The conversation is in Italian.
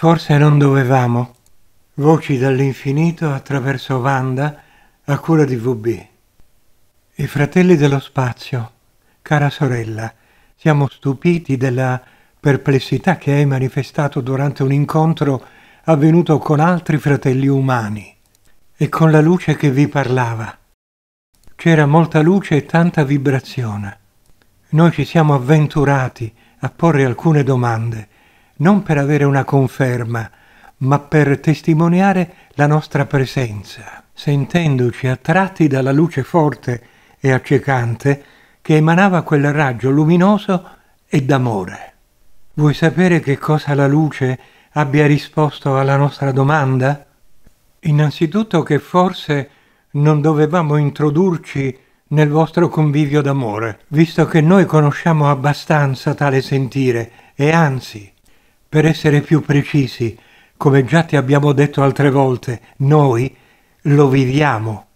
Forse non dovevamo. Voci dall'infinito attraverso Wanda a cura di VB. I fratelli dello spazio, cara sorella, siamo stupiti della perplessità che hai manifestato durante un incontro avvenuto con altri fratelli umani e con la luce che vi parlava. C'era molta luce e tanta vibrazione. Noi ci siamo avventurati a porre alcune domande non per avere una conferma, ma per testimoniare la nostra presenza, sentendoci attratti dalla luce forte e accecante che emanava quel raggio luminoso e d'amore. Vuoi sapere che cosa la luce abbia risposto alla nostra domanda? Innanzitutto che forse non dovevamo introdurci nel vostro convivio d'amore, visto che noi conosciamo abbastanza tale sentire e anzi per essere più precisi, come già ti abbiamo detto altre volte, noi lo viviamo.